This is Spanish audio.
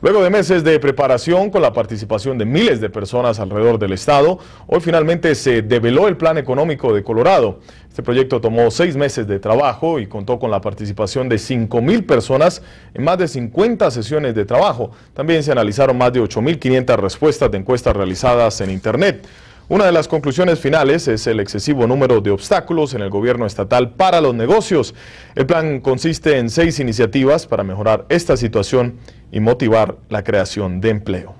Luego de meses de preparación con la participación de miles de personas alrededor del estado, hoy finalmente se develó el plan económico de Colorado. Este proyecto tomó seis meses de trabajo y contó con la participación de mil personas en más de 50 sesiones de trabajo. También se analizaron más de 8.500 respuestas de encuestas realizadas en Internet. Una de las conclusiones finales es el excesivo número de obstáculos en el gobierno estatal para los negocios. El plan consiste en seis iniciativas para mejorar esta situación y motivar la creación de empleo.